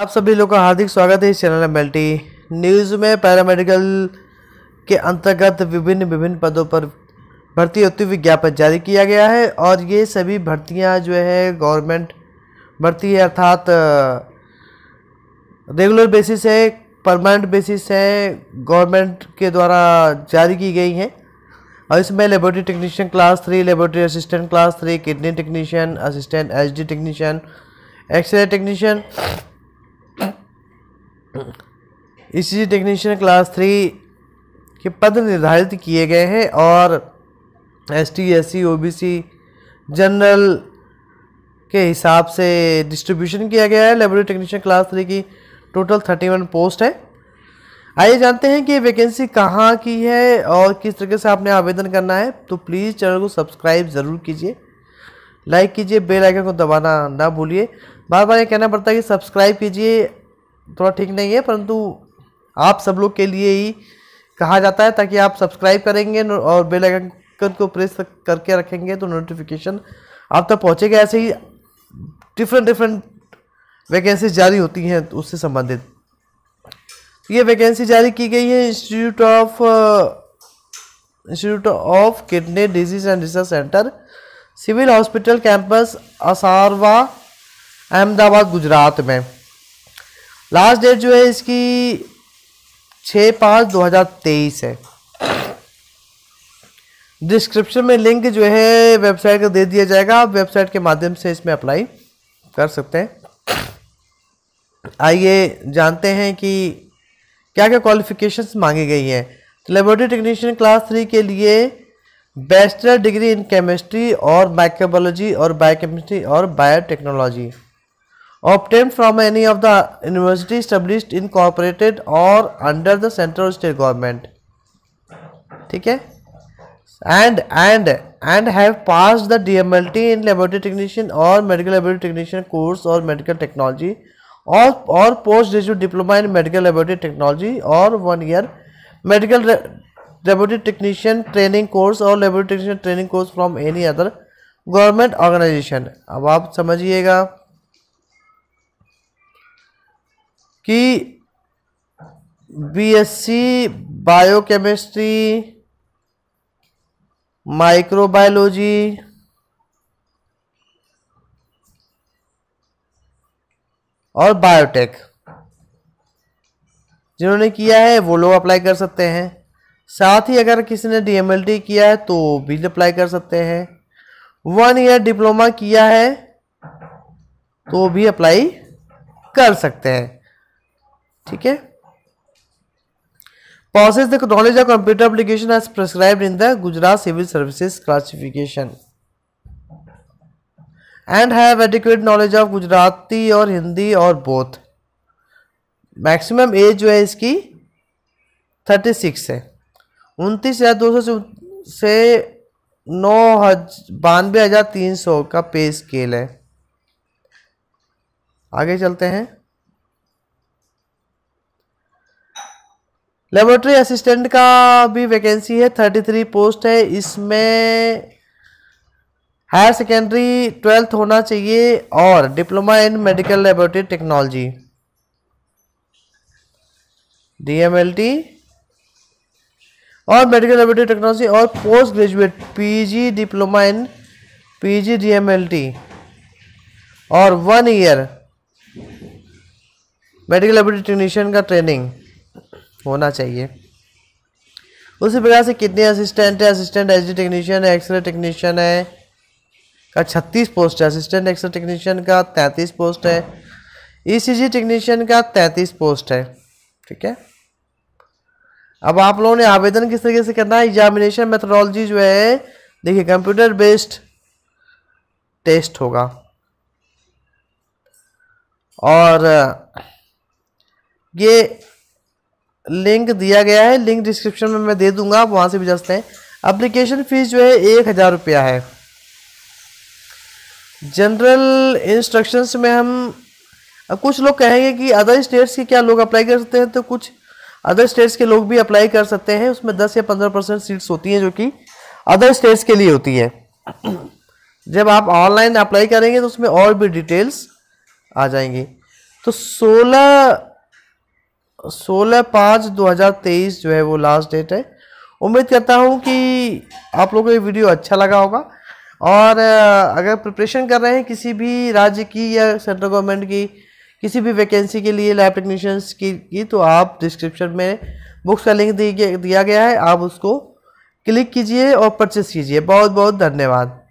आप सभी लोग का हार्दिक स्वागत है इस चैनल एम न्यूज़ में पैरामेडिकल के अंतर्गत विभिन्न विभिन्न पदों पर भर्ती होती विज्ञापन जारी किया गया है और ये सभी भर्तियां जो है गवर्नमेंट भर्ती है अर्थात रेगुलर बेसिस है परमानेंट बेसिस है गवर्नमेंट के द्वारा जारी की गई हैं और इसमें laboratory technician class three laboratory assistant class three kidney technician assistant H technician xray technician E C technician class three के पद निर्धारित किए गए हैं और S T S C O B C general के हिसाब से डिस्ट्रीब्यूशन किया गया है लेबोरेटरी टेक्नीशियन क्लास थ्री की टोटल थर्टी वन पोस्ट है आइए जानते हैं कि वैकेंसी कहाँ की है और किस तरीके से आपने आवेदन करना है तो प्लीज़ चैनल को सब्सक्राइब ज़रूर कीजिए लाइक कीजिए बेल आइकन को दबाना ना भूलिए बार बार ये कहना पड़ता है कि सब्सक्राइब कीजिए थोड़ा ठीक नहीं है परंतु आप सब लोग के लिए ही कहा जाता है ताकि आप सब्सक्राइब करेंगे और बेल आइकन को प्रेस करके रखेंगे तो नोटिफिकेशन आप तक पहुँचेगा ऐसे ही डिफरेंट डिफरेंट वैकेंसीज जारी होती हैं तो उससे संबंधित ये वैकेंसी जारी की गई है institute of institute of kidney disease and research centre civil hospital campus Asarwa Ahmedabad Gujarat में लास्ट डेट जो है इसकी छः पाँच दो हज़ार तेईस है डिस्क्रिप्शन में लिंक जो है वेबसाइट का दे दिया जाएगा आप वेबसाइट के माध्यम से इसमें अप्लाई कर सकते हैं आइए जानते हैं कि क्या क्या क्वालिफिकेशंस मांगी गई हैं तो लेबोरेटरी टेक्नीशियन क्लास थ्री के लिए बैचलर डिग्री इन केमिस्ट्री और माइक्रोबायोलॉजी और बायोकेमिस्ट्री और biotechnology obtained from any of the university established incorporated or under the central state government ठीक है and and and have passed the DMLT in laboratory technician or medical laboratory technician course or medical technology or or post graduate diploma in medical laboratory technology or one year medical laboratory technician training course or laboratory technician training course from any other government organization अब आप समझिएगा कि BSc biochemistry microbiology और biotech जिन्होंने किया है वो लोग अप्लाई कर सकते हैं साथ ही अगर किसी ने डीएमएलटी किया है तो भी अप्लाई कर सकते हैं वन ईयर डिप्लोमा किया है तो भी अप्लाई कर सकते हैं ठीक है process the knowledge of computer application as prescribe in the Gujarat civil services classification and have adequate knowledge of Gujarati और हिंदी और बोथ मैक्सिमम एज जो है इसकी थर्टी सिक्स है उनतीस हजार दो सौ से नौ बानवे हजार तीन सौ का पे स्केल है आगे चलते हैं लेबोरेटरी असिस्टेंट का भी वैकेंसी है थर्टी थ्री पोस्ट है इसमें हायर सेकेंडरी ट्वेल्थ होना चाहिए और diploma in medical laboratory technology DMLT और मेडिकल लेबोरेटरी टेक्नोलॉजी और post graduate PG diploma in PG DMLT और one year medical laboratory technician का ट्रेनिंग होना चाहिए उसी प्रकार से कितने असिस्टेंट है असिस्टेंट एच टेक्नीशियन है एक्सरे टेक्नीशियन है का छत्तीस पोस्ट है असिस्टेंट एक्सरे टेक्नीशियन का तैंतीस पोस्ट है ईसीजी टेक्नीशियन का तैंतीस पोस्ट है ठीक है अब आप लोगों ने आवेदन किस तरीके से करना है एग्जामिनेशन मेथोडोलॉजी जो है देखिए कंप्यूटर बेस्ड टेस्ट होगा और ये लिंक दिया गया है लिंक डिस्क्रिप्शन में मैं दे दूंगा आप वहाँ से भी जा सकते हैं अप्लीकेशन फ़ीस जो है एक हज़ार रुपया है जनरल इंस्ट्रक्शंस में हम अब कुछ लोग कहेंगे कि अदर स्टेट्स के क्या लोग अप्लाई कर सकते हैं तो कुछ अदर स्टेट्स के लोग भी अप्लाई कर सकते हैं उसमें 10 या 15 परसेंट सीट्स होती हैं जो कि अदर स्टेट्स के लिए होती है जब आप ऑनलाइन अप्लाई करेंगे तो उसमें और भी डिटेल्स आ जाएंगी तो सोलह सोलह पाँच दो हज़ार तेईस जो है वो लास्ट डेट है उम्मीद करता हूँ कि आप लोगों को ये वीडियो अच्छा लगा होगा और अगर प्रिपरेशन कर रहे हैं किसी भी राज्य की या सेंट्रल गवर्नमेंट की किसी भी वैकेंसी के लिए लैब टेक्नीशियंस की, की तो आप डिस्क्रिप्शन में बुक्स का लिंक दिया गया है आप उसको क्लिक कीजिए और परचेस कीजिए बहुत बहुत धन्यवाद